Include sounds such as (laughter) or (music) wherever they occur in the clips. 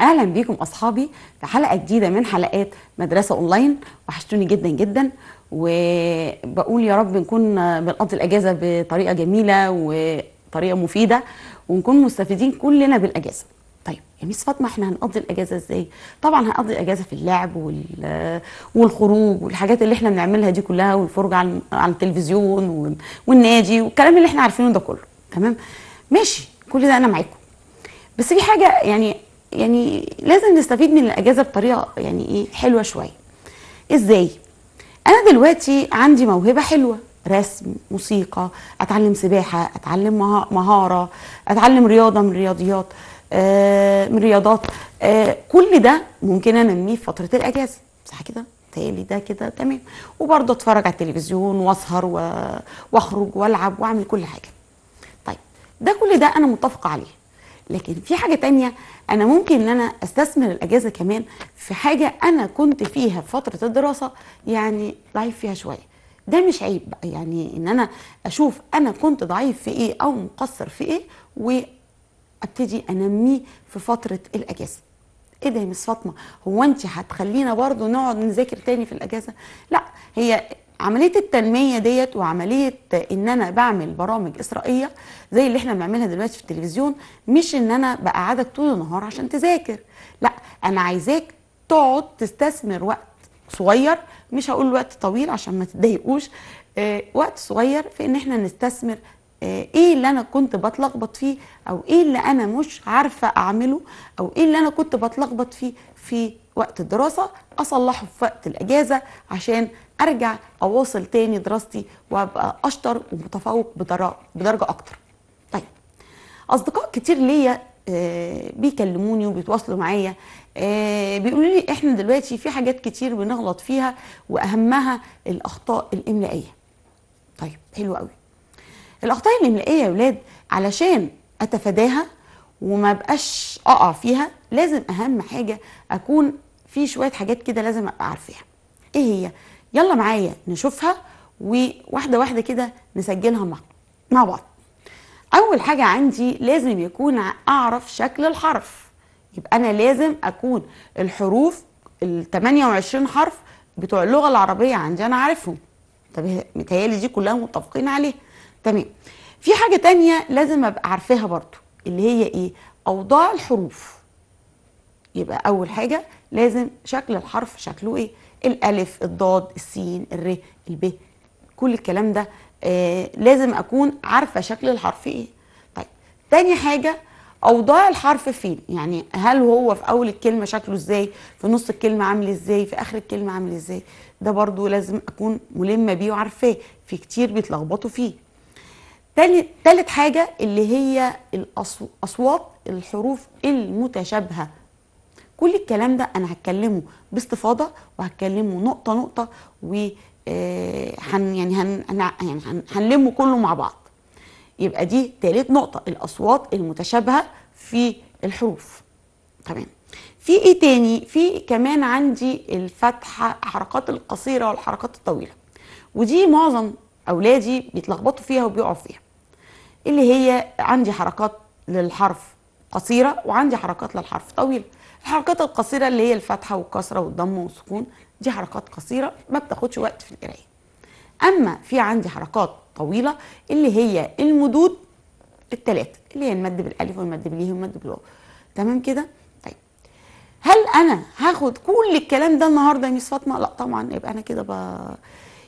اهلا بيكم اصحابي في حلقه جديده من حلقات مدرسه اونلاين وحشتوني جدا جدا وبقول يا رب نكون بنقضي الاجازه بطريقه جميله وطريقه مفيده ونكون مستفيدين كلنا بالاجازه طيب يا ميس فاطمه احنا هنقضي الاجازه ازاي طبعا هنقضي الاجازه في اللعب والخروج والحاجات اللي احنا بنعملها دي كلها والفرجه على التلفزيون والنادي والكلام اللي احنا عارفينه ده كله تمام ماشي كل ده انا معاكم بس في حاجه يعني يعني لازم نستفيد من الاجازه بطريقه يعني ايه حلوه شويه ازاي انا دلوقتي عندي موهبه حلوه رسم موسيقى اتعلم سباحه اتعلم مهاره اتعلم رياضه من رياضيات آه من رياضات آه كل ده ممكن انميه في فتره الاجازه صح كده تالي ده كده تمام وبرضه اتفرج على التلفزيون واسهر واخرج والعب واعمل كل حاجه طيب ده كل ده انا متفقه عليه لكن في حاجه تانية انا ممكن ان انا استثمر الاجازه كمان في حاجه انا كنت فيها في فتره الدراسه يعني ضعيف فيها شويه ده مش عيب بقى يعني ان انا اشوف انا كنت ضعيف في ايه او مقصر في ايه وابتدي انميه في فتره الاجازه ايه ده يا مس فاطمه هو انت هتخلينا برضو نقعد نذاكر تاني في الاجازه لا هي عمليه التنميه ديت وعمليه ان انا بعمل برامج اسرائيه زي اللي احنا بنعملها دلوقتي في التلفزيون مش ان انا بقعدك طول النهار عشان تذاكر لا انا عايزاك تقعد تستثمر وقت صغير مش هقول وقت طويل عشان ما تتضايقوش آه، وقت صغير في ان احنا نستثمر آه، ايه اللي انا كنت بتلخبط فيه او ايه اللي انا مش عارفه اعمله او ايه اللي انا كنت بتلخبط فيه في وقت الدراسة أصلحه في وقت الأجازة عشان أرجع أواصل تاني دراستي وأبقى أشطر ومتفوق بدرجة أكتر طيب أصدقاء كتير ليا آه، بيكلموني وبيتواصلوا معايا آه، بيقولوا لي احنا دلوقتي في حاجات كتير بنغلط فيها واهمها الاخطاء الاملائيه طيب حلو قوي الاخطاء الاملائيه يا ولاد علشان اتفاداها وما بقاش اقع فيها لازم اهم حاجه اكون في شويه حاجات كده لازم ابقى عارفاها ايه هي يلا معايا نشوفها وواحده واحده كده نسجلها مع مع بعض اول حاجه عندي لازم يكون اعرف شكل الحرف يبقى انا لازم اكون الحروف ال 28 حرف بتوع اللغه العربيه عندي انا عارفهم طب متهيالي دي كلها متفقين عليها تمام في حاجه تانية لازم ابقى عارفاها برضو اللي هي ايه اوضاع الحروف يبقى اول حاجه لازم شكل الحرف شكله ايه الالف الضاد السين الر الب كل الكلام ده آه لازم اكون عارفه شكل الحرف ايه طيب تاني حاجه اوضاع الحرف فين يعني هل هو في اول الكلمه شكله ازاي في نص الكلمه عامل ازاي في اخر الكلمه عامل ازاي ده برضو لازم اكون ملمه بيه وعارفاه في كتير بيتلخبطوا فيه تالت حاجه اللي هي الاصوات الحروف المتشابهه كل الكلام ده انا هتكلمه باستفاضه وهتكلمه نقطه نقطه و آه، هن يعني هن يعني هنلمه كله مع بعض يبقى دي تالت نقطه الاصوات المتشابهه في الحروف تمام في ايه تاني في كمان عندي الفتحه الحركات القصيره والحركات الطويله ودي معظم اولادي بيتلخبطوا فيها وبيقعوا فيها اللي هي عندي حركات للحرف قصيره وعندي حركات للحرف طويله الحركات القصيره اللي هي الفتحه والكسره والضم والسكون دي حركات قصيره ما بتاخدش وقت في القرايه اما في عندي حركات طويله اللي هي المدود الثلاثه اللي هي المد بالالف والمد باليه والمد بالواو تمام كده طيب هل انا هاخد كل الكلام ده النهارده يا ميس فاطمه لا طبعا يبقى انا كده ب...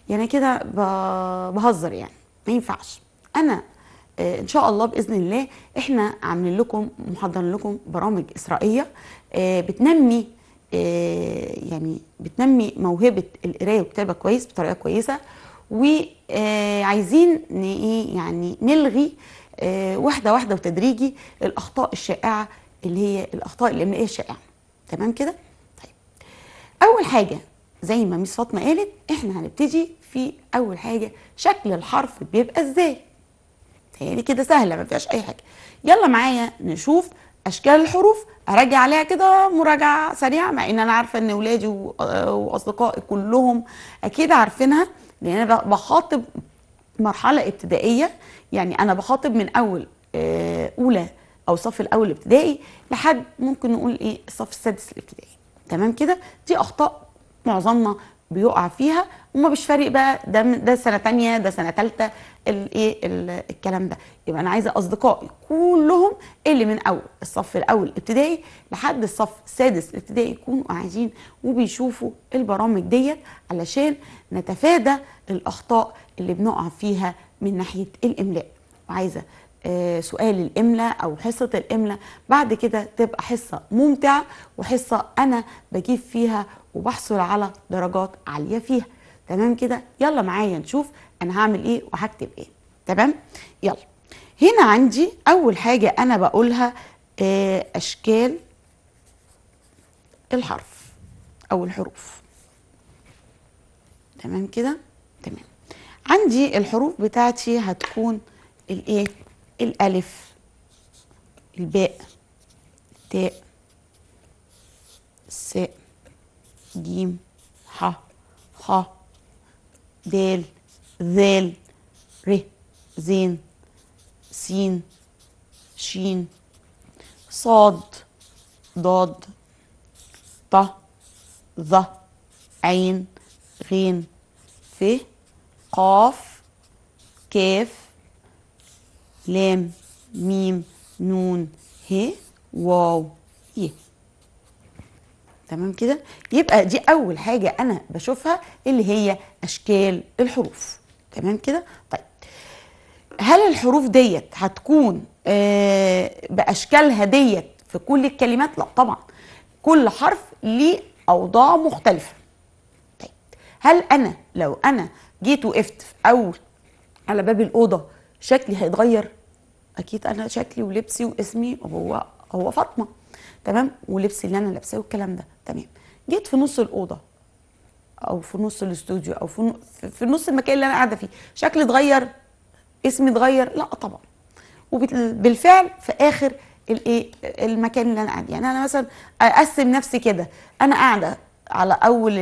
يعني كده ب... بهزر يعني ما ينفعش انا آه، ان شاء الله باذن الله احنا عاملين لكم محضرين لكم برامج اسرائيه آه، بتنمي آه، يعني بتنمي موهبه القرايه والكتابه كويس بطريقه كويسه وعايزين ايه يعني نلغي واحده واحده وتدريجي الاخطاء الشائعه اللي هي الاخطاء الاملائيه الشائعه تمام كده طيب اول حاجه زي ما ميس فاطمه قالت احنا هنبتدي في اول حاجه شكل الحرف بيبقى ازاي يعني كده سهله ما فيهاش اي حاجه يلا معايا نشوف اشكال الحروف اراجع عليها كده مراجعه سريعه مع ان انا عارفه ان ولادي آه، واصدقائي كلهم اكيد عارفينها لان انا بخاطب مرحله ابتدائيه يعني انا بخاطب من اول آه، اولى او صف الاول ابتدائي لحد ممكن نقول ايه الصف السادس الابتدائي تمام كده دي اخطاء معظمنا بيقع فيها وما بش فارق بقى ده ده سنه ثانيه ده سنه ثالثه الايه الكلام ده يبقى انا عايزه اصدقائي كلهم اللي من اول الصف الاول ابتدائي لحد الصف السادس ابتدائي يكونوا قاعدين وبيشوفوا البرامج ديت علشان نتفادى الاخطاء اللي بنقع فيها من ناحيه الاملاء وعايزه آه، سؤال الاملاء او حصه الاملاء بعد كده تبقى حصه ممتعه وحصه انا بجيب فيها وبحصل على درجات عاليه فيها تمام كده يلا معايا نشوف انا هعمل ايه وهكتب ايه تمام يلا هنا عندي اول حاجه انا بقولها آه، اشكال الحرف او الحروف تمام كده تمام عندي الحروف بتاعتي هتكون الايه الالف الباء تاء س جيم ح خ دال ذال ر زين سين شين صاد ضاد ط ظ عين غين ف قاف كاف لام ميم نون ه واو يه تمام كده يبقى دي اول حاجه انا بشوفها اللي هي اشكال الحروف تمام كده طيب هل الحروف ديت هتكون آه باشكالها ديت في كل الكلمات لا طبعا كل حرف ليه اوضاع مختلفه طيب هل انا لو انا جيت وقفت في اول على باب الاوضه شكلي هيتغير اكيد انا شكلي ولبسي واسمي هو هو فاطمه تمام ولبسي اللي انا لابساه والكلام ده تمام جيت في نص الاوضه او في نص الاستوديو او في في نص المكان اللي انا قاعده فيه شكلي اتغير اسمي اتغير لا طبعا وبالفعل في اخر الايه المكان اللي انا قاعده يعني انا مثلا اقسم نفسي كده انا قاعده على اول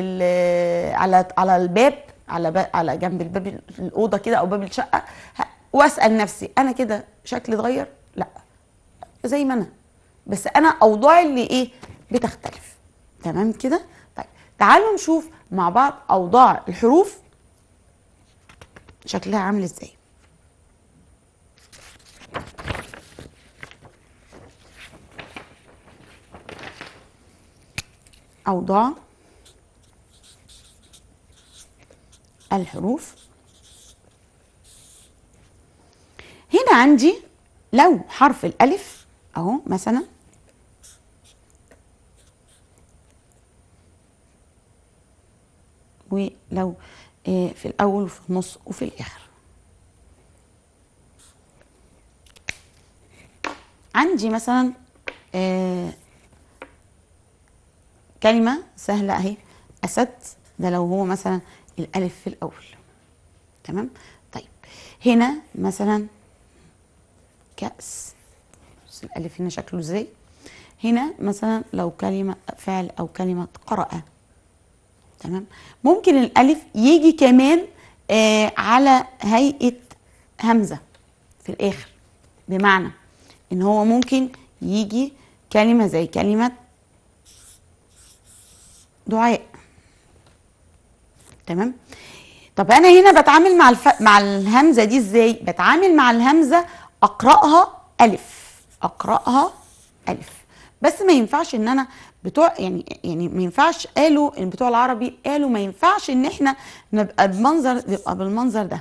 على على الباب على على جنب الباب الاوضه كده او باب الشقه واسال نفسي انا كده شكلي اتغير لا زي ما انا بس انا اوضاعي اللي ايه بتختلف تمام كده طيب تعالوا نشوف مع بعض اوضاع الحروف شكلها عامل ازاي اوضاع الحروف هنا عندي لو حرف الالف اهو مثلا ولو آه، في الأول وفي النص وفي الآخر عندي مثلا آه، كلمة سهلة أهي أسد ده لو هو مثلا الألف في الأول تمام طيب هنا مثلا كأس بص الألف هنا شكله إزاي هنا مثلا لو كلمة فعل أو كلمة قرأ تمام ممكن الالف يجي كمان آه على هيئه همزه في الاخر بمعنى ان هو ممكن يجي كلمه زي كلمه دعاء تمام طب انا هنا بتعامل مع الف... مع الهمزه دي ازاي بتعامل مع الهمزه اقراها الف اقراها الف بس ما ينفعش ان انا بتوع يعني يعني ما ينفعش قالوا بتوع العربي قالوا ما ينفعش ان احنا نبقى بمنظر يبقى بالمنظر ده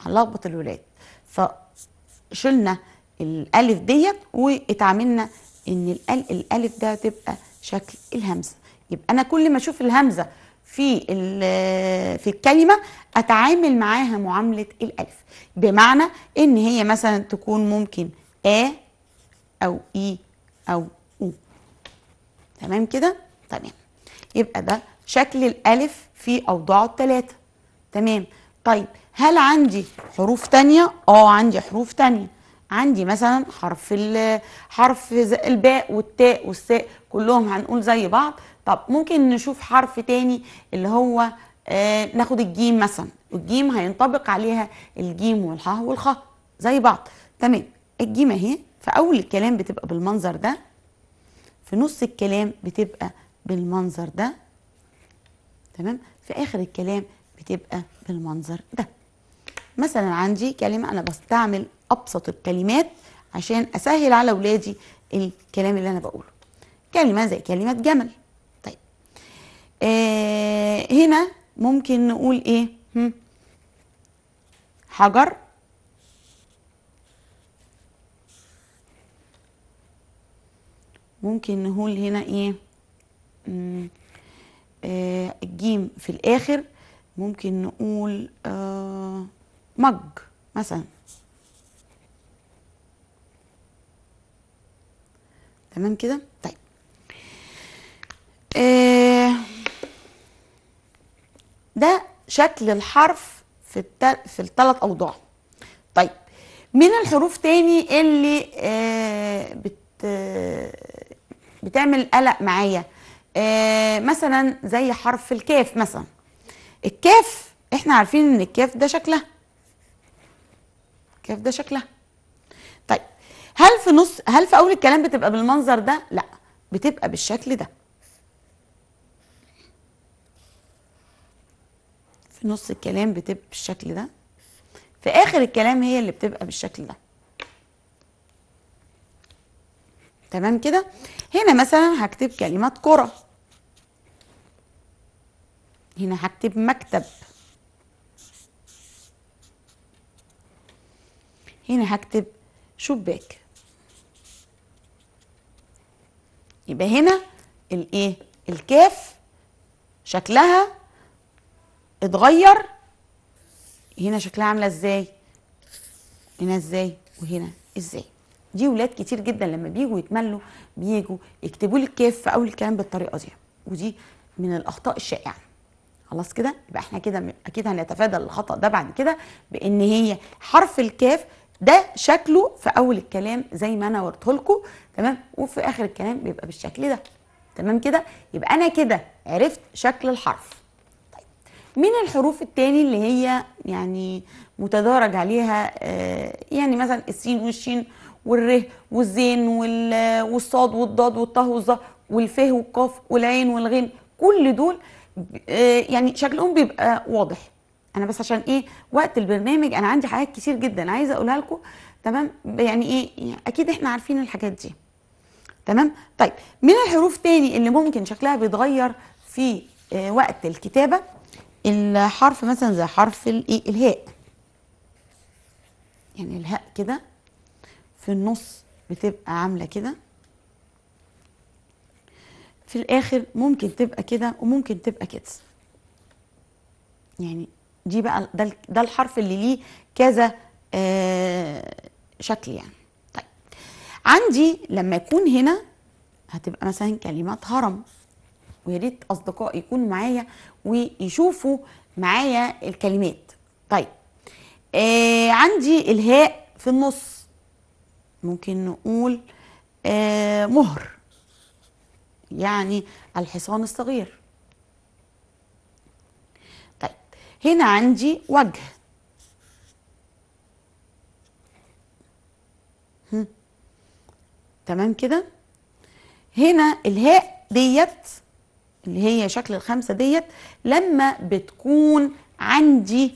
هنلخبط الولاد فشلنا الالف ديت واتعاملنا ان الالف ده تبقى شكل الهمزه يبقى انا كل ما اشوف الهمزه في في الكلمه اتعامل معاها معامله الالف بمعنى ان هي مثلا تكون ممكن ا او اي او تمام كده تمام يبقى ده شكل الالف في اوضاعه الثلاثه تمام طيب هل عندي حروف تانية اه عندي حروف تانية عندي مثلا حرف حرف الباء والتاء والساء كلهم هنقول زي بعض طب ممكن نشوف حرف تاني اللي هو آه ناخد الجيم مثلا الجيم هينطبق عليها الجيم والحاء والخاء زي بعض تمام الجيم اهي في اول الكلام بتبقى بالمنظر ده في نص الكلام بتبقى بالمنظر ده تمام في اخر الكلام بتبقى بالمنظر ده مثلا عندي كلمه انا بستعمل ابسط الكلمات عشان اسهل على اولادي الكلام اللي انا بقوله كلمه زي كلمه جمل طيب آه هنا ممكن نقول ايه حجر ممكن نقول هنا ايه آه الجيم في الاخر ممكن نقول آه مج مثلا تمام كده طيب آه ده شكل الحرف في التل... في الثلاث اوضاع طيب من الحروف تاني اللي آه بت بتعمل قلق معايا آه مثلا زي حرف الكاف مثلا الكاف احنا عارفين ان الكاف ده شكلها الكاف ده شكلها طيب هل في نص هل في اول الكلام بتبقى بالمنظر ده لا بتبقى بالشكل ده في نص الكلام بتبقى بالشكل ده في اخر الكلام هي اللي بتبقى بالشكل ده تمام كده هنا مثلا هكتب كلمة كرة هنا هكتب مكتب هنا هكتب شباك يبقى هنا الايه الكاف شكلها اتغير هنا شكلها عامله ازاي هنا ازاي وهنا ازاي دي ولاد كتير جدا لما بيجوا يتملوا بيجوا يكتبوا لي الكاف في اول الكلام بالطريقه دي ودي من الاخطاء الشائعه خلاص كده يبقى احنا كده اكيد هنتفادى الخطا ده بعد كده بان هي حرف الكاف ده شكله في اول الكلام زي ما انا ورته لكم تمام وفي اخر الكلام بيبقى بالشكل ده تمام كده يبقى انا كده عرفت شكل الحرف طيب من الحروف التاني اللي هي يعني متدارج عليها آه يعني مثلا السين والشين والره والزين والصاد والضاد والطه والظه والفه والقاف والعين والغين كل دول آه، يعني شكلهم بيبقى واضح انا بس عشان ايه وقت البرنامج انا عندي حاجات كتير جدا عايزه اقولها لكم تمام يعني ايه يعني اكيد احنا عارفين الحاجات دي تمام طيب من الحروف تاني اللي ممكن شكلها بيتغير في آه، وقت الكتابه الحرف مثلا زي حرف الايه الهاء يعني الهاء كده في النص بتبقى عامله كده في الاخر ممكن تبقى كده وممكن تبقى كده يعني دي بقى ده, الحرف اللي ليه كذا آه شكل يعني طيب عندي لما يكون هنا هتبقى مثلا كلمات هرم ويا ريت اصدقائي يكونوا معايا ويشوفوا معايا الكلمات طيب آه عندي الهاء في النص ممكن نقول آه، مهر يعني الحصان الصغير طيب هنا عندي وجه تمام كده هنا الهاء ديت اللي هي شكل الخمسة ديت لما بتكون عندي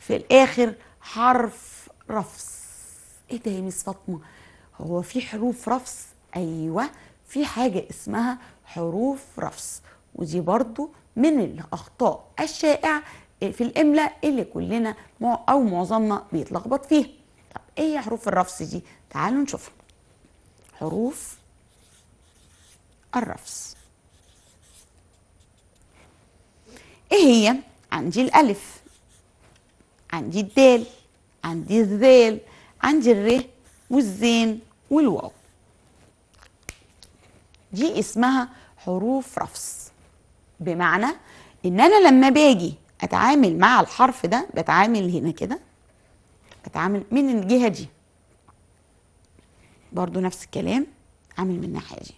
في الآخر حرف رفس ايه ده يا ميس فاطمه هو في حروف رفس ايوه في حاجه اسمها حروف رفس ودي برضو من الاخطاء الشائعه في الاملاء اللي كلنا او معظمنا بيتلخبط فيها طب ايه حروف الرفس دي تعالوا نشوفها حروف الرفس ايه هي عندي الالف عندي الدال عندي الذال عندي الر والزين والواو دي اسمها حروف رفص بمعنى ان انا لما باجي اتعامل مع الحرف ده بتعامل هنا كده بتعامل من الجهه دي برضو نفس الكلام عامل من الناحيه دي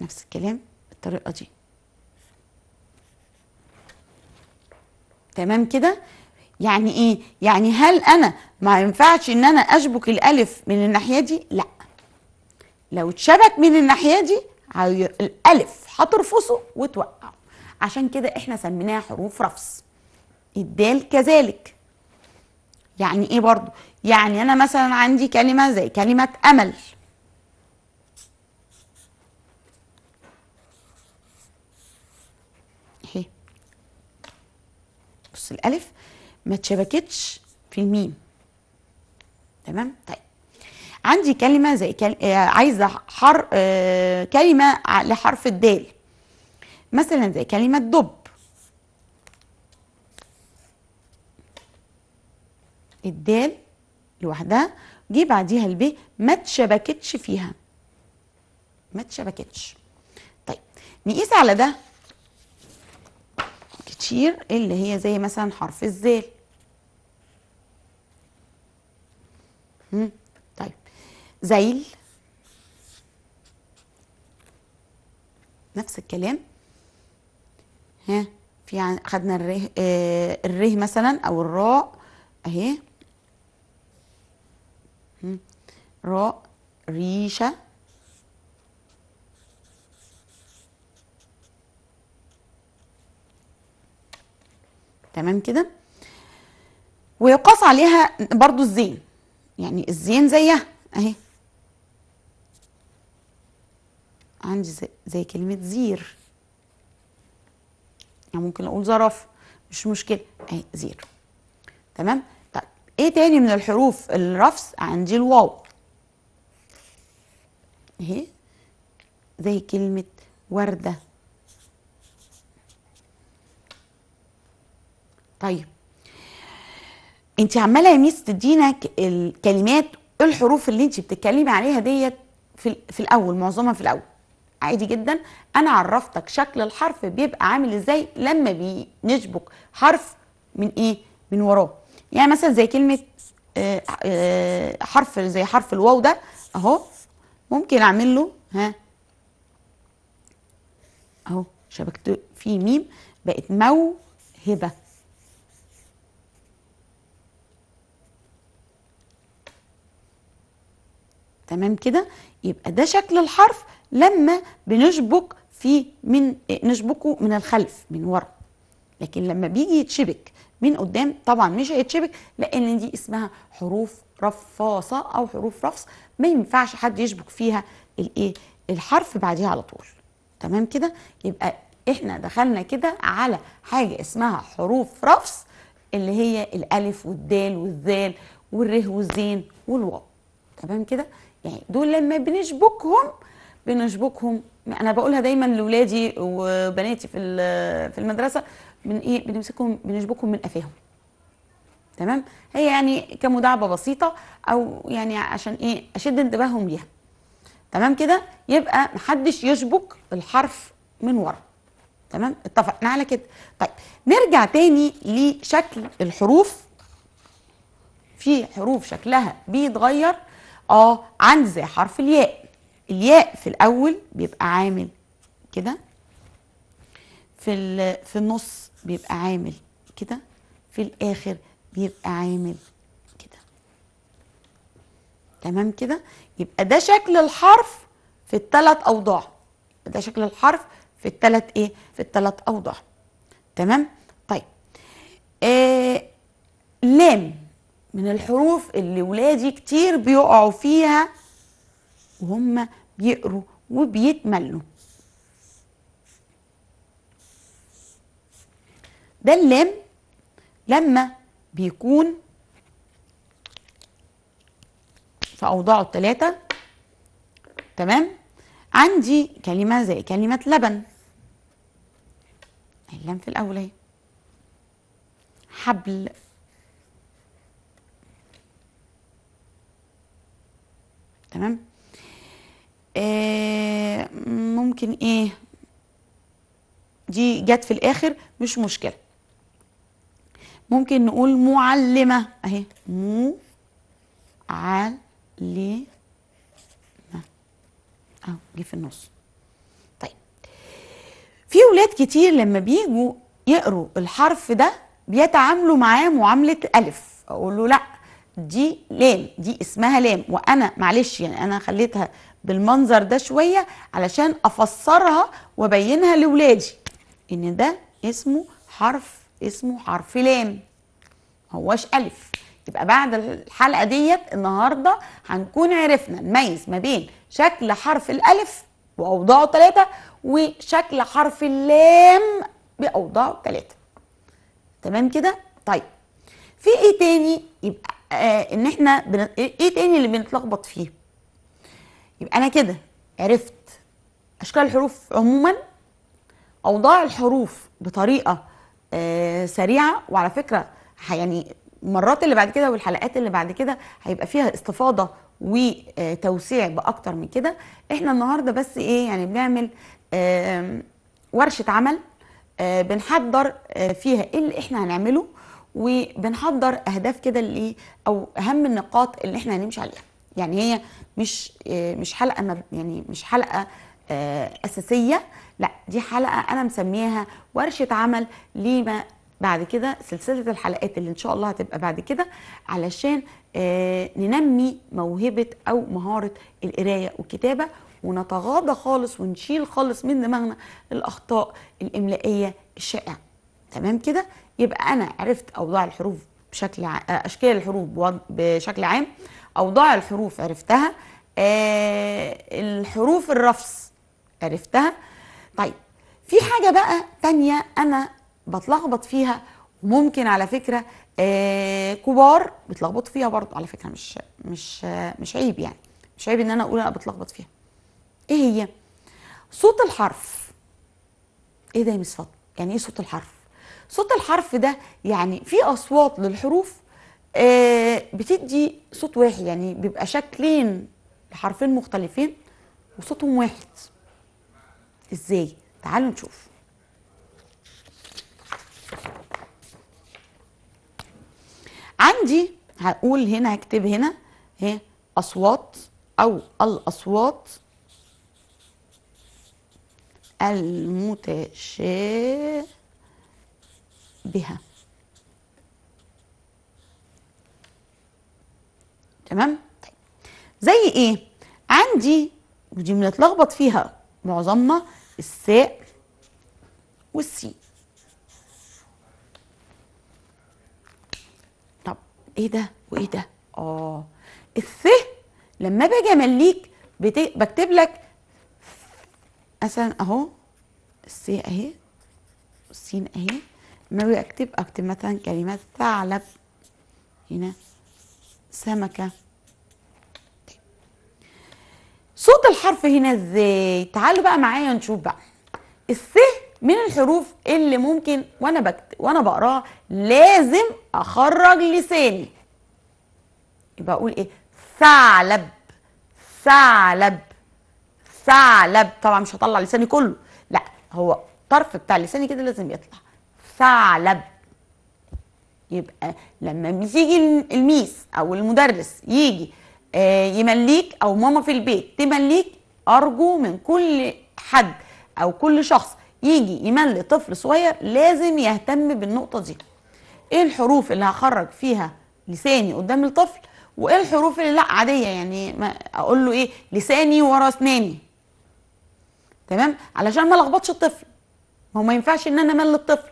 نفس الكلام بالطريقه دي تمام كده يعني ايه يعني هل انا ما ينفعش ان انا اشبك الالف من الناحيه دي لا لو اتشبك من الناحيه دي الالف هترفصه وتوقعه عشان كده احنا سميناها حروف رفص الدال كذلك يعني ايه برضو يعني انا مثلا عندي كلمه زي كلمه امل اهي بص الالف ما اتشبكتش في الميم تمام طيب عندي كلمة زي كل... آه، عايزة حر... آه، كلمة لحرف الدال مثلا زي كلمة دب الدال لوحدها جه بعديها الب ما اتشبكتش فيها ما اتشبكتش طيب نقيس على ده كتير اللي هي زي مثلا حرف الزال طيب زيل نفس الكلام ها في خدنا الره آه الره مثلا او الراء اهي راء ريشه تمام كده ويقاس عليها برضو الزين يعني الزين زيها اهي عندي زي, زي كلمة زير يعني ممكن أقول ظرف مش مشكلة أهي زير تمام طيب إيه تاني من الحروف الرفس عندي الواو أهي زي كلمة وردة طيب انت عماله يا ميس تدينا الكلمات إيه الحروف اللي انت بتتكلمي عليها ديت في, في الاول معظمها في الاول عادي جدا انا عرفتك شكل الحرف بيبقى عامل ازاي لما بنشبك حرف من ايه من وراه يعني مثلا زي كلمه آه آه حرف زي حرف الواو ده اهو ممكن اعمل له ها اهو شبكته فيه ميم بقت موهبه تمام كده يبقى ده شكل الحرف لما بنشبك في من نشبكه من الخلف من ورا لكن لما بيجي يتشبك من قدام طبعا مش هيتشبك لان دي اسمها حروف رفاصه او حروف رفص ما ينفعش حد يشبك فيها الايه الحرف بعديها على طول تمام كده يبقى احنا دخلنا كده على حاجه اسمها حروف رفص اللي هي الالف والدال والذال والره والزين والواو تمام كده يعني دول لما بنشبكهم بنشبكهم انا بقولها دايما لاولادي وبناتي في في المدرسه من ايه بنمسكهم بنشبكهم من قفاهم تمام هي يعني كمداعبه بسيطه او يعني عشان ايه اشد انتباههم ليها تمام كده يبقى محدش يشبك الحرف من ورا تمام اتفقنا على كده طيب نرجع تاني لشكل الحروف في حروف شكلها بيتغير اه عن زي حرف الياء الياء في الاول بيبقى عامل كده في في النص بيبقى عامل كده في الاخر بيبقى عامل كده تمام كده يبقى ده شكل الحرف في الثلاث اوضاع ده شكل الحرف في الثلاث ايه في الثلاث اوضاع تمام طيب آه لام من الحروف اللي ولادي كتير بيقعوا فيها وهم بيقروا وبيتملوا ده اللام لما بيكون في أوضاعه الثلاثة تمام عندي كلمة زي كلمة لبن اللام في الأول حبل تمام آه ممكن ايه دي جت في الاخر مش مشكله ممكن نقول معلمه اهي مو علمه اهو جه في النص طيب في ولاد كتير لما بيجوا يقروا الحرف ده بيتعاملوا معاه معامله الف اقول له لا دي لام دي اسمها لام وانا معلش يعني انا خليتها بالمنظر ده شويه علشان افسرها وابينها لاولادي ان ده اسمه حرف اسمه حرف لام هواش الف يبقى بعد الحلقه ديت النهارده هنكون عرفنا نميز ما بين شكل حرف الالف باوضاعه ثلاثه وشكل حرف اللام باوضاعه ثلاثه تمام كده طيب في ايه تاني يبقى آه، ان احنا بن... إيه-،, ايه تاني اللي بنتلخبط فيه يبقى انا كده عرفت اشكال الحروف عموما اوضاع الحروف بطريقه آه، سريعه وعلى فكره يعني المرات اللي بعد كده والحلقات اللي بعد كده هيبقى فيها استفاضه وتوسيع آه، باكتر من كده احنا النهارده بس ايه يعني بنعمل ورشه عمل بنحضر فيها ايه اللي احنا هنعمله وبنحضر اهداف كده اللي او اهم النقاط اللي احنا هنمشي عليها يعني هي مش مش حلقه يعني مش حلقه آه، اساسيه لا دي حلقه انا مسميها ورشه عمل لما بعد كده سلسله الحلقات اللي ان شاء الله هتبقى بعد كده علشان آه، ننمي موهبه او مهاره القرايه والكتابه ونتغاضى خالص ونشيل خالص من دماغنا الاخطاء الاملائيه الشائعه تمام كده يبقى انا عرفت اوضاع الحروف بشكل ع... آه، اشكال الحروف بشكل عام اوضاع الحروف عرفتها آه الحروف الرفس عرفتها طيب في حاجه بقى تانية انا بتلخبط فيها وممكن على فكره آه كبار بيتلخبطوا فيها برضو على فكره مش مش مش عيب يعني مش عيب ان انا اقول انا بتلخبط فيها ايه هي صوت الحرف ايه ده يا مصطفى يعني ايه صوت الحرف صوت الحرف ده يعني في اصوات للحروف آه، بتدي صوت واحد يعني بيبقى شكلين لحرفين مختلفين وصوتهم واحد ازاي تعالوا نشوف عندي هقول هنا هكتب هنا هي إيه؟ اصوات او الاصوات المتشابهه بها تمام طيب. زي ايه عندي ودي بنتلخبط فيها معظمنا الساء والسين طب ايه ده وايه ده اه الث لما باجي امليك بكتب لك مثلا اهو الس اهي والسين اهي ناوي أكتب أكتب مثلا كلمة ثعلب هنا سمكة صوت الحرف هنا ازاي تعالوا بقى معايا نشوف بقى الس من الحروف اللي ممكن وانا بكتب وانا بقراها لازم اخرج لساني يبقى اقول ايه ثعلب ثعلب ثعلب طبعا مش هطلع لساني كله لا هو طرف بتاع لساني كده لازم يطلع ثعلب يبقى لما بيجي الميس او المدرس يجي آه، يمليك او ماما في البيت تمليك ارجو من كل حد او كل شخص يجي يملي طفل صغير لازم يهتم بالنقطه دي ايه الحروف اللي هخرج فيها لساني قدام الطفل وايه الحروف اللي لا عاديه يعني ما اقول له ايه لساني ورا اسناني تمام علشان ما لخبطش الطفل ما هو ما ينفعش ان انا امل الطفل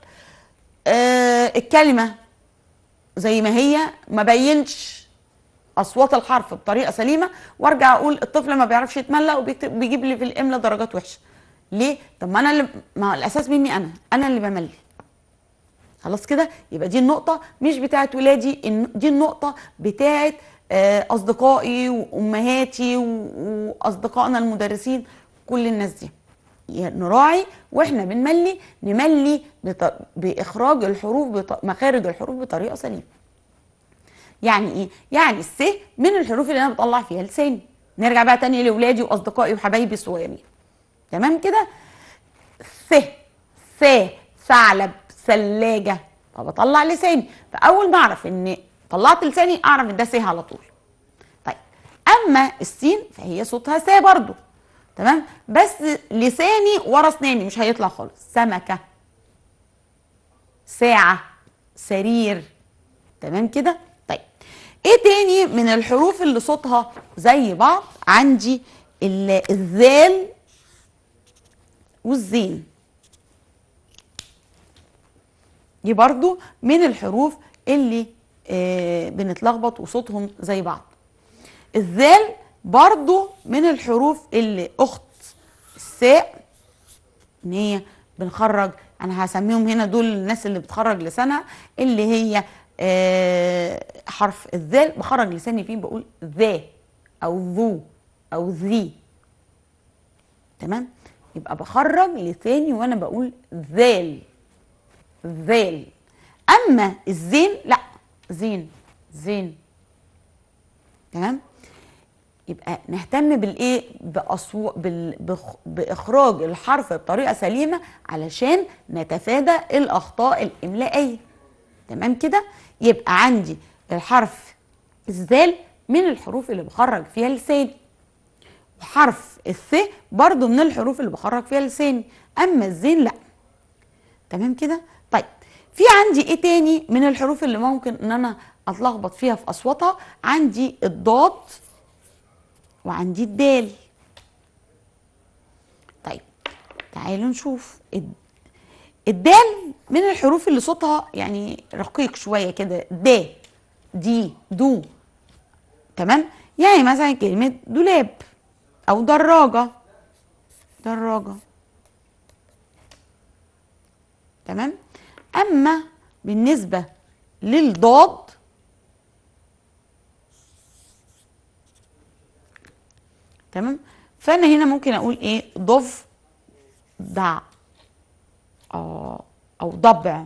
آه الكلمه زي ما هي ما بينش اصوات الحرف بطريقه سليمه وارجع اقول الطفل ما بيعرفش يتملى وبيجيب لي في الاملا درجات وحشه ليه طب ما انا اللي ما الاساس مني انا انا اللي بملي خلاص كده يبقى دي النقطه مش بتاعه ولادي دي النقطه بتاعه آه، اصدقائي وامهاتي واصدقائنا المدرسين كل الناس دي نراعي واحنا بنملي نملي باخراج الحروف مخارج الحروف بطريقه سليمه يعني ايه يعني الس من الحروف اللي انا بطلع فيها لساني نرجع بقى تاني لاولادي واصدقائي وحبايبي الصغيرين تمام كده س س ثعلب ثلاجه فبطلع لساني فاول ما اعرف ان طلعت لساني اعرف ان ده س على طول طيب اما السين فهي صوتها س برضه تمام بس لساني ورا اسناني مش هيطلع خالص سمكه ساعه سرير تمام كده طيب ايه تاني من الحروف اللي صوتها زي بعض عندي الذال والزين دي برضو من الحروف اللي آه بنتلخبط وصوتهم زي بعض الذال برضو من الحروف اللي اخت الساء ان هي بنخرج انا هسميهم هنا دول الناس اللي بتخرج لسانها اللي هي آه، حرف الذال بخرج لساني فيه بقول ذا او ذو او ذي تمام يبقى بخرج لساني وانا بقول ذال ذال اما الزين لا زين زين تمام يبقى نهتم بالايه بأصو... بال... بخ... باخراج الحرف بطريقه سليمه علشان نتفادى الاخطاء الاملائيه تمام كده يبقى عندي الحرف الزال من الحروف اللي بخرج فيها لساني وحرف الث برضو من الحروف اللي بخرج فيها لساني اما الزين لا تمام كده طيب في عندي ايه تاني من الحروف اللي ممكن ان انا اتلخبط فيها في اصواتها عندي الضاد وعندي الدال طيب تعالوا نشوف الدال من الحروف اللي صوتها يعني رقيق شويه كده د دي دو تمام يعني مثلا كلمه دولاب او دراجه دراجه تمام اما بالنسبه للضاد تمام فانا هنا ممكن اقول ايه ضف ضع آه، او ضبع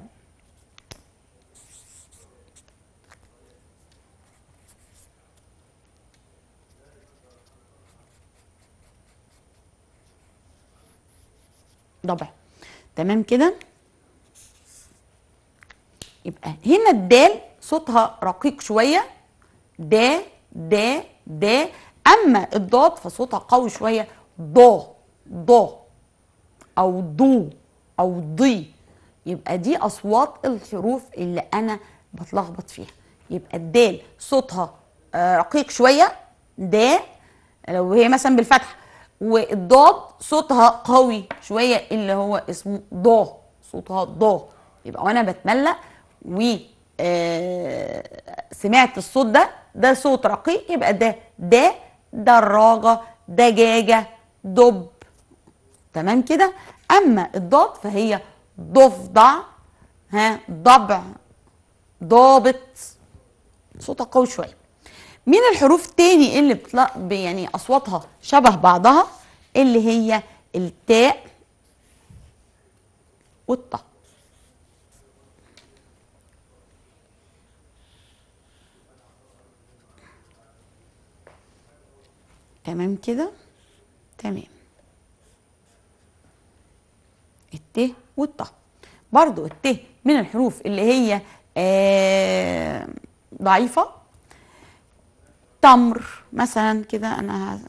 ضبع تمام كده يبقى هنا الدال صوتها رقيق شويه د د د اما الضاد فصوتها قوي شويه ضا ضا او ضو او ضي يبقى دي اصوات الحروف اللي انا بتلخبط فيها يبقى الدال صوتها آه، رقيق شويه د لو هي مثلا بالفتحه والضاد صوتها قوي شويه اللي هو اسمه ضا صوتها ضا يبقى وانا بتملق و آه، سمعت الصوت ده ده صوت رقيق يبقى ده ده دراجة دجاجة دب تمام كده أما الضاد فهي ضفدع ها ضبع ضابط صوتها قوي شوية مين الحروف تاني اللي بتلاق يعني أصواتها شبه بعضها اللي هي التاء والطاء تمام كده تمام الت والط برضو الت من الحروف اللي هي آه ضعيفة تمر مثلا كده أنا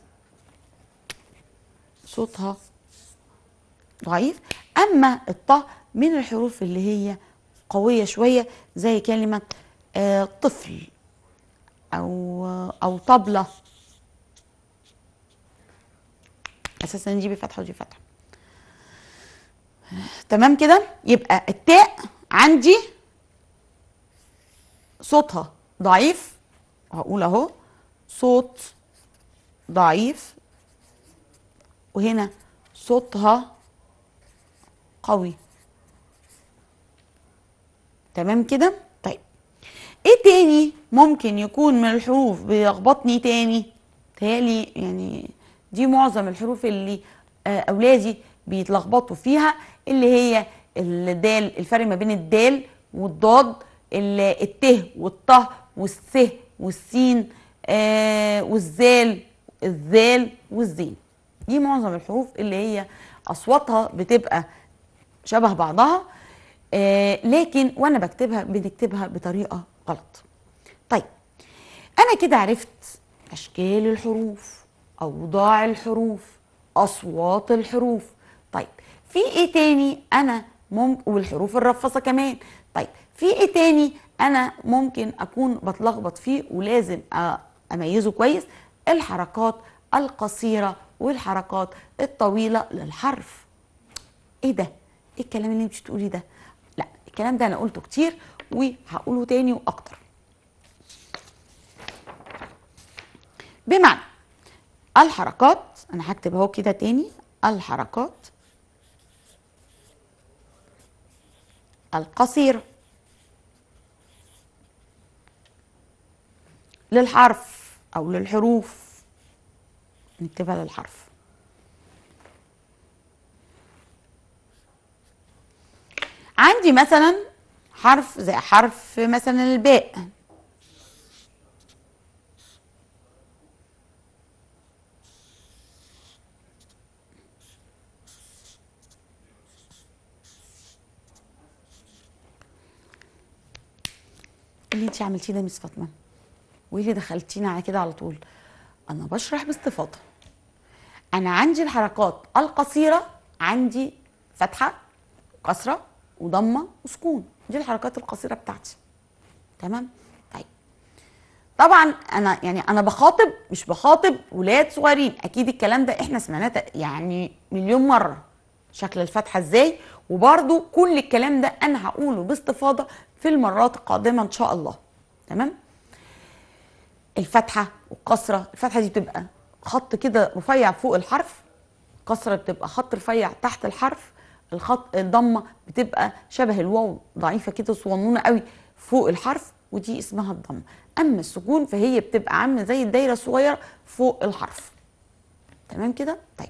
صوتها ضعيف أما الط من الحروف اللي هي قوية شوية زي كلمة آه طفل أو أو طبلة اساسا دي بفتحه ودي فتحه تمام كده يبقى التاء عندي صوتها ضعيف هقول اهو صوت ضعيف وهنا صوتها قوي تمام كده طيب ايه تاني ممكن يكون من الحروف بيلخبطني تاني تالي يعني دي معظم الحروف اللي آه، اولادي بيتلخبطوا فيها اللي هي الدال الفرق ما بين الدال والضاد الت والطه والس والسين والذال آه، والزال الذال والزين دي معظم الحروف اللي هي اصواتها بتبقى شبه بعضها آه، لكن وانا بكتبها بنكتبها بطريقه غلط طيب انا كده عرفت اشكال الحروف أوضاع الحروف أصوات الحروف طيب في إيه تاني أنا ممكن والحروف الرفصة كمان طيب في إيه تاني أنا ممكن أكون بتلخبط فيه ولازم أميزه كويس الحركات القصيرة والحركات الطويلة للحرف إيه ده؟ إيه الكلام اللي أنت بتقولي ده؟ لا الكلام ده أنا قلته كتير وهقوله تاني وأكتر بمعنى الحركات انا هكتب اهو كده تاني الحركات القصيرة للحرف أو للحروف نكتبها للحرف عندي مثلا حرف زي حرف مثلا الباء اللي انت عملتيه ده يا مس فاطمه؟ وايه اللي دخلتينا على كده على طول؟ انا بشرح باستفاضه. انا عندي الحركات القصيره عندي فتحه كسره وضمه وسكون دي الحركات القصيره بتاعتي. تمام؟ طيب. طبعا انا يعني انا بخاطب مش بخاطب ولاد صغيرين اكيد الكلام ده احنا سمعناه يعني مليون مره شكل الفتحه ازاي وبرده كل الكلام ده انا هقوله باستفاضه في المرات القادمه ان شاء الله تمام الفتحه والكسره الفتحه دي بتبقى خط كده رفيع فوق الحرف الكسره بتبقى خط رفيع تحت الحرف الخط الضمه بتبقى شبه الواو ضعيفه كده صغنونه قوي فوق الحرف ودي اسمها الضمه اما السكون فهي بتبقى عامله زي الدايره الصغيره فوق الحرف تمام كده طيب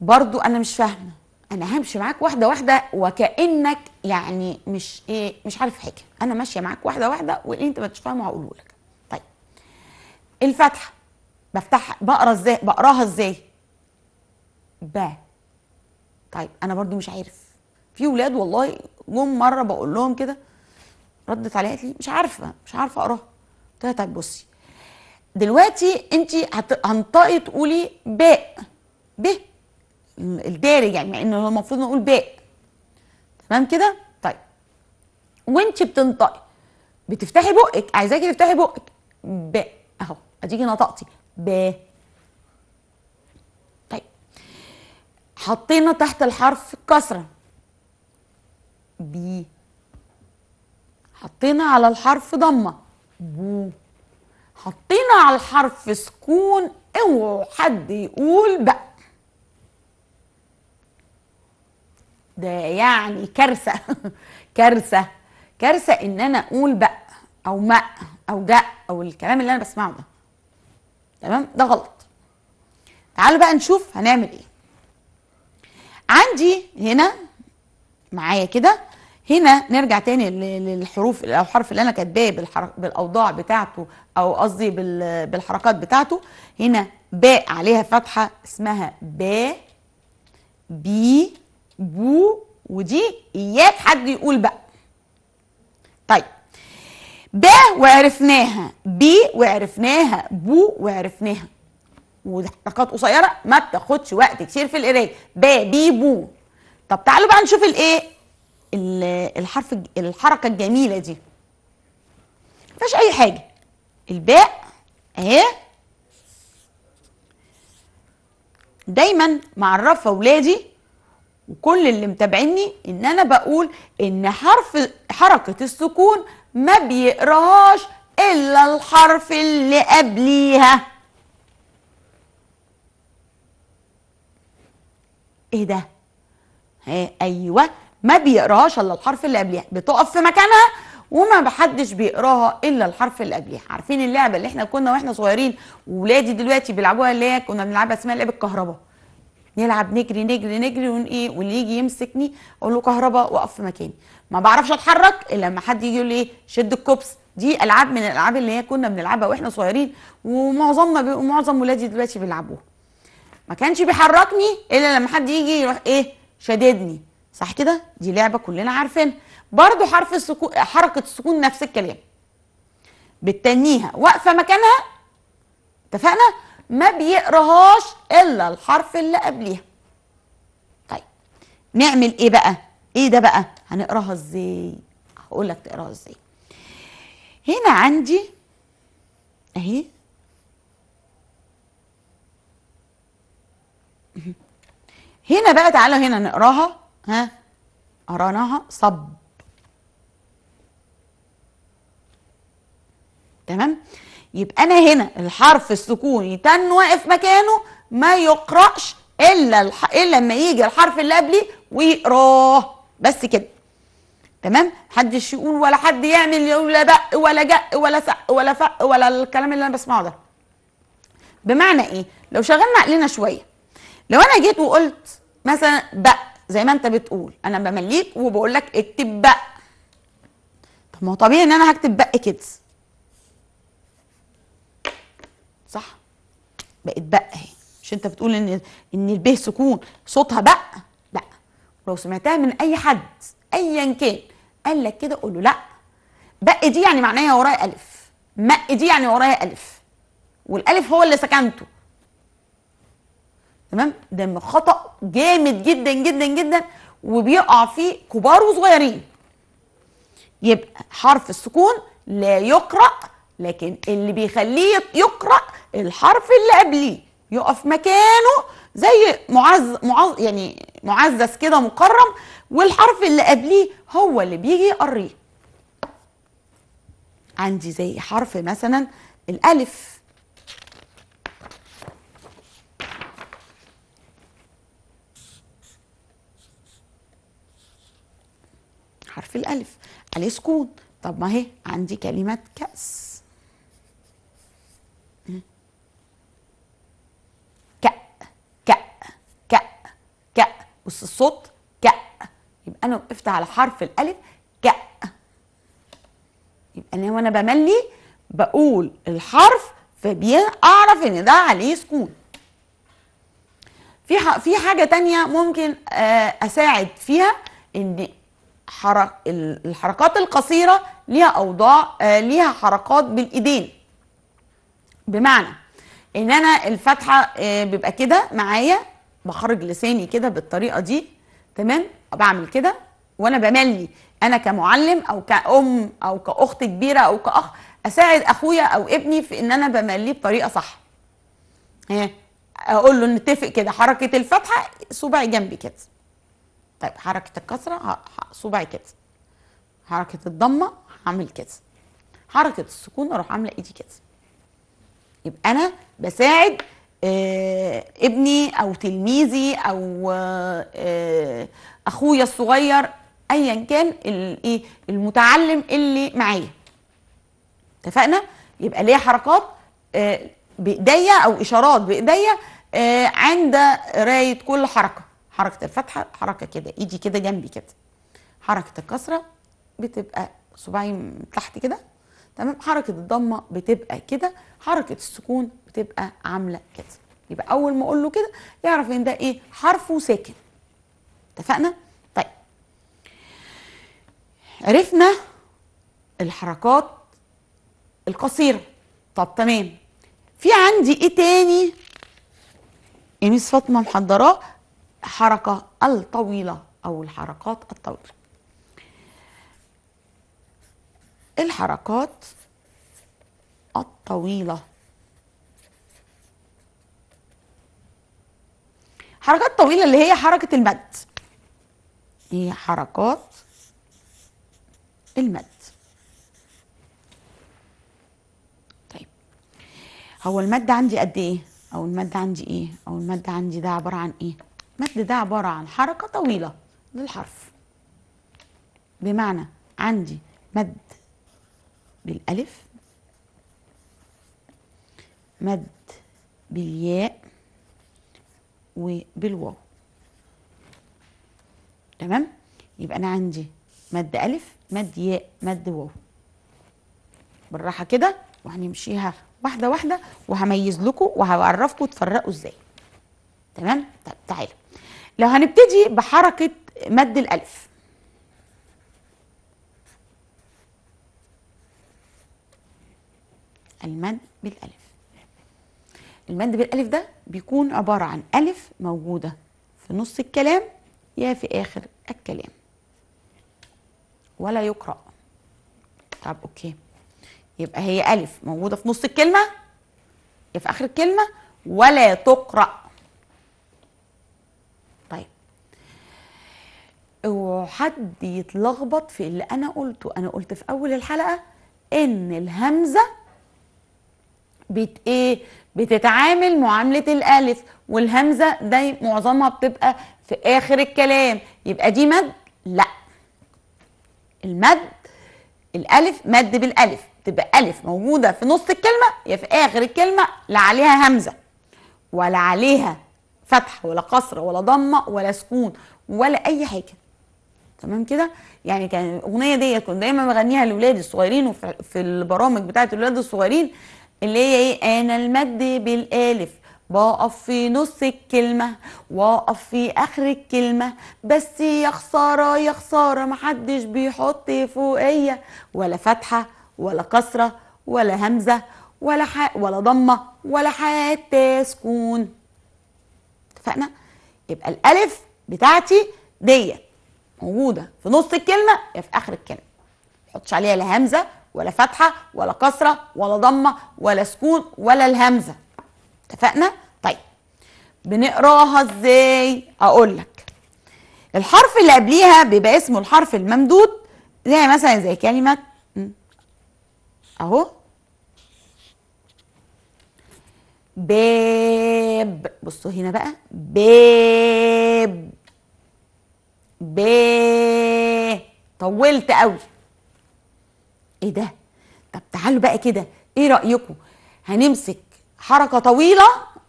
برضو انا مش فاهمه انا همشي معاك واحده واحده وكانك يعني مش ايه مش عارف حاجه انا ماشيه معاك واحده واحده وانت ما فاهمه هقوله لك طيب الفتحه بفتح بقرا ازاي بقراها ازاي ب طيب انا برضو مش عارف في ولاد والله جم مره بقول لهم كده ردت عليها قالت لي مش عارفه مش عارفه اقراها قلت لها طيب بصي دلوقتي انت هنطقي تقولي باء ب الداري يعني مع هو المفروض نقول باء تمام كده طيب وانت بتنطقي بتفتحي بقك عايزاكي تفتحي بقك باء اهو اديكي نطقتي باء طيب حطينا تحت الحرف كسره بي حطينا على الحرف ضمه بو حطينا على الحرف سكون اوعوا حد يقول بقى ده يعني كارثه (laughs) كارثه كارثه ان انا اقول بق او ماء او جاء او الكلام اللي انا بسمعه ده تمام ده غلط تعالوا بقى نشوف هنعمل ايه عندي هنا معايا كده هنا نرجع تاني للحروف او الحرف اللي انا كاتباه بالاوضاع بتاعته او قصدي بالحركات بتاعته هنا باء عليها فتحه اسمها با بي بو ودي اياك حد يقول بقى طيب ب وعرفناها بي وعرفناها بو وعرفناها وحركات قصيره ما بتاخدش وقت كتير في القرايه ب بي بو طب تعالوا بقى نشوف الايه الحرف الحركه الجميله دي مفيش اي حاجه الباء اهي دايما معرفه ولادي وكل اللي متابعيني ان انا بقول ان حرف حركه السكون ما بيقراهاش الا الحرف اللي قبليها ايه ده إيه؟ ايوه ما بيقراهاش الا الحرف اللي قبليها بتقف في مكانها وما حدش بيقراها الا الحرف اللي قبليها عارفين اللعبه اللي احنا كنا واحنا صغيرين وولادي دلوقتي بيلعبوها اللي هي كنا بنلعبها اسمها لعبه الكهرباء يلعب نجري نجري نجري ايه واللي يجي يمسكني اقول له كهرباء وقف في مكاني ما بعرفش اتحرك الا لما حد يجي يقول لي شد الكوبس دي العاب من الالعاب اللي هي كنا بنلعبها واحنا صغيرين ومعظمنا معظم ولادي دلوقتي بيلعبوها ما كانش بيحركني الا لما حد يجي يروح ايه شددني صح كده دي لعبه كلنا عارفينها برضو حرف السكون حركه السكون نفس الكلام بتنيها واقفه مكانها اتفقنا ما بيقراهاش الا الحرف اللي قبليها طيب نعمل ايه بقى ايه ده بقى هنقراها ازاي هقول لك تقراها ازاي هنا عندي اهي هنا بقى تعالوا هنا نقراها ها قراناها صب تمام يبقى انا هنا الحرف السكوني تن واقف مكانه ما يقراش الا الح... الا لما يجي الحرف اللي قبلي ويقراه بس كده تمام محدش يقول ولا حد يعمل ولا بق ولا جق ولا سق ولا فق ولا الكلام اللي انا بسمعه ده بمعنى ايه لو شغلنا عقلنا شويه لو انا جيت وقلت مثلا بق زي ما انت بتقول انا بمليك وبقول لك اكتب بق طب ما هو طبيعي ان انا هكتب بق كده بقت بق اهي مش انت بتقول ان ان الب سكون صوتها بق لا ولو سمعتها من اي حد ايا كان قال لك كده قول له لا بق دي يعني معناها ورايا الف مق دي يعني ورايا الف والالف هو اللي سكنته تمام ده خطا جامد جدا جدا جدا وبيقع فيه كبار وصغيرين يبقى حرف السكون لا يقرأ لكن اللي بيخليه يقرأ الحرف اللي قبليه يقف مكانه زي معز, معز يعني معزز كده مكرم والحرف اللي قبليه هو اللي بيجي يقريه عندي زي حرف مثلا الألف حرف الألف عليه سكون طب ما هي عندي كلمة كأس صوت ك يبقى انا وقفت على حرف الالف ك يبقى انا وانا بملي بقول الحرف فبيعرف ان ده عليه سكون في في حاجه تانية ممكن آه، اساعد فيها ان حرك الحركات القصيره ليها اوضاع آه، ليها حركات بالايدين بمعنى ان انا الفتحه آه، بيبقى كده معايا بخرج لساني كده بالطريقه دي تمام بعمل كده وانا بملي انا كمعلم او كأم او كأخت كبيره او كأخ اساعد اخويا او ابني في ان انا بمليه بطريقه صح ها اقول له نتفق كده حركه الفتحه صباعي جنبي كده طيب حركه الكسره صباعي كده حركه الضمه هعمل كده حركه السكون اروح عامله ايدي كده يبقى انا بساعد آه، ابني او تلميذي او آه، آه، اخويا الصغير ايا كان الايه المتعلم اللي معايا اتفقنا يبقى ليا حركات بايديا او اشارات بايديا عند رايه كل حركه حركه الفتحه حركه كده ايدي كده جنبي كده حركه الكسره بتبقى صباعي تحت كده تمام حركه الضمه بتبقى كده حركه السكون بتبقى عامله كده يبقى اول ما اقول له كده يعرف ان ده ايه حرف وساكن اتفقنا طيب عرفنا الحركات القصيره طب تمام في عندي ايه تاني يا ميس فاطمه محضراه حركه الطويله او الحركات الطويله الحركات الطويلة حركات طويلة اللي هي حركة المد هي حركات المد طيب هو المد عندي قد ايه او المد عندي ايه او المد عندي ده عبارة عن ايه المد ده عبارة عن حركة طويلة للحرف بمعنى عندي مد بالألف مد بالياء وبالواو تمام يبقى أنا عندي مد ألف مد ياء مد واو بالراحة كده وهنمشيها واحدة واحدة وهميز لكم وهعرفكم تفرقوا ازاي تمام طب تعالوا لو هنبتدي بحركة مد الألف المد بالالف المد بالالف ده بيكون عباره عن الف موجوده في نص الكلام يا في اخر الكلام ولا يقرا طب اوكي يبقى هي الف موجوده في نص الكلمه يا في اخر الكلمه ولا تقرا طيب اوعى حد يتلخبط في اللي انا قلته انا قلت في اول الحلقه ان الهمزه بت ايه بتتعامل معامله الالف والهمزه داي معظمها بتبقى في اخر الكلام يبقى دي مد لا المد الالف مد بالالف تبقى الف موجوده في نص الكلمه يا في اخر الكلمه لا عليها همزه ولا عليها فتح ولا قصر ولا ضمه ولا سكون ولا اي حاجه تمام كده يعني كان الاغنيه دي كنت دايما بغنيها لاولادي الصغيرين وفي البرامج بتاعت الولاد الصغيرين اللي هي ايه انا المد بالالف بقف في نص الكلمة واقف في آخر الكلمة بس يا خسارة يا خسارة محدش بيحط فوقية ولا فتحة ولا كسرة ولا همزة ولا ح... ولا ضمة ولا حتى سكون اتفقنا؟ يبقى الألف بتاعتي ديت موجودة في نص الكلمة يا في آخر الكلمة ما تحطش عليها لا همزة ولا فتحه ولا كسره ولا ضمه ولا سكون ولا الهمزه اتفقنا طيب بنقراها ازاي اقول لك الحرف اللي قبليها بيبقى اسمه الحرف الممدود زي مثلا زي كلمه اهو باب بصوا هنا بقى باب ب طولت قوي ايه ده طب تعالوا بقى كده ايه رايكم هنمسك حركه طويله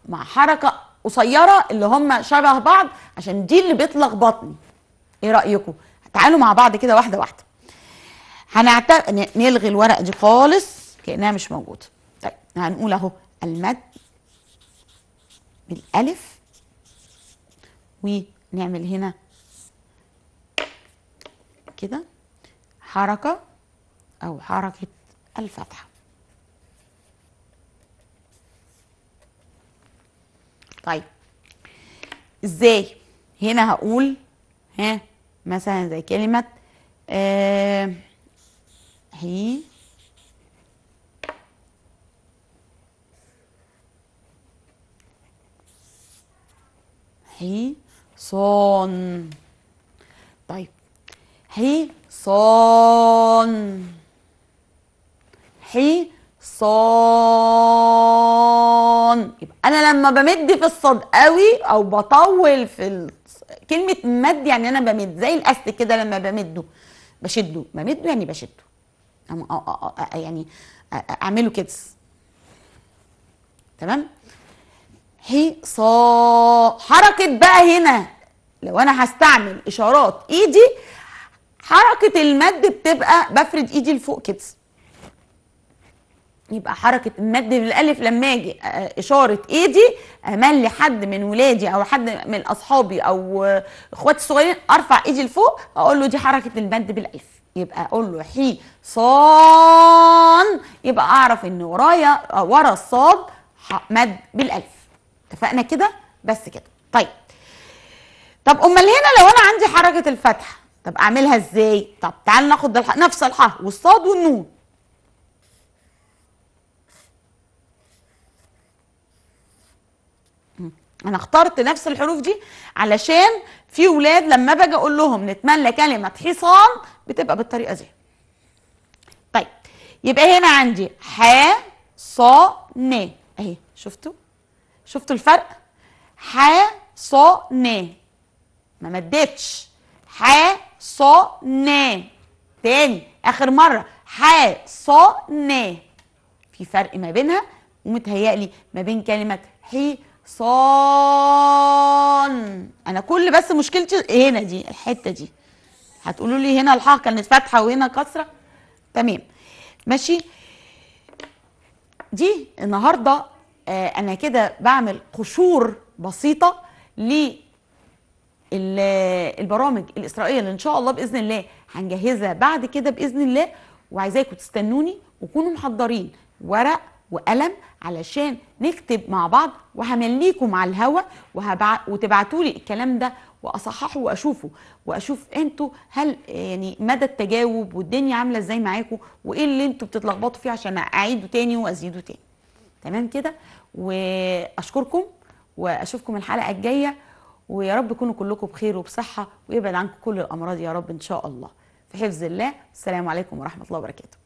مع حركه قصيره اللي هم شبه بعض عشان دي اللي بتلخبطني ايه رايكم تعالوا مع بعض كده واحده واحده هنعت... نلغي الورقه دي خالص كانها مش موجوده طيب هنقول اهو المد بالالف ونعمل هنا كده حركه أو حركة الفتحة طيب ازاي هنا هقول ها مثلا زي كلمة آه هي صون طيب هي صون حي صان يبقى انا لما بمد في الصاد قوي او بطول في ال... كلمه مد يعني انا بمد زي الاسد كده لما بمده بشده بمده يعني بشده يعني اعمله كده تمام هي حصان حركه بقى هنا لو انا هستعمل اشارات ايدي حركه المد بتبقى بفرد ايدي لفوق كده يبقى حركه المد بالالف لما اجي آه، اشاره ايدي املي آه، حد من ولادي او حد من اصحابي او آه، اخواتي الصغيرين ارفع ايدي لفوق اقول له دي حركه المد بالالف يبقى اقول له حي صان يبقى اعرف ان ورايا ورا الصاد مد بالالف اتفقنا كده بس كده طيب طب امال هنا لو انا عندي حركه الفتحه طب اعملها ازاي طب تعال ناخد نفس الحرف والصاد والنون انا اخترت نفس الحروف دي علشان في ولاد لما باجي اقول لهم نتمنى كلمه حصان بتبقى بالطريقه دي طيب يبقى هنا عندي ح ص ن اهي شفتوا شفتوا الفرق ح ص ن ما مدتش ح ص ن تاني اخر مره ح ص ن في فرق ما بينها ومتهيألي ما بين كلمه حي صان انا كل بس مشكلتي هنا دي الحته دي هتقولوا لي هنا الحاء كانت فاتحه وهنا كسره تمام ماشي دي النهارده آه انا كده بعمل قشور بسيطه للبرامج الاسرائيليه اللي ان شاء الله باذن الله هنجهزها بعد كده باذن الله وعايزاكم تستنوني وكونوا محضرين ورق وقلم علشان نكتب مع بعض وهمليكم على الهوا وهبع... وتبعتوا لي الكلام ده واصححه واشوفه واشوف انتوا هل يعني مدى التجاوب والدنيا عامله ازاي معاكم وايه اللي انتوا بتتلخبطوا فيه عشان اعيده تاني وازيده تاني تمام كده واشكركم واشوفكم الحلقه الجايه ويا رب تكونوا كلكم بخير وبصحه ويبعد عنكم كل الامراض يا رب ان شاء الله في حفظ الله السلام عليكم ورحمه الله وبركاته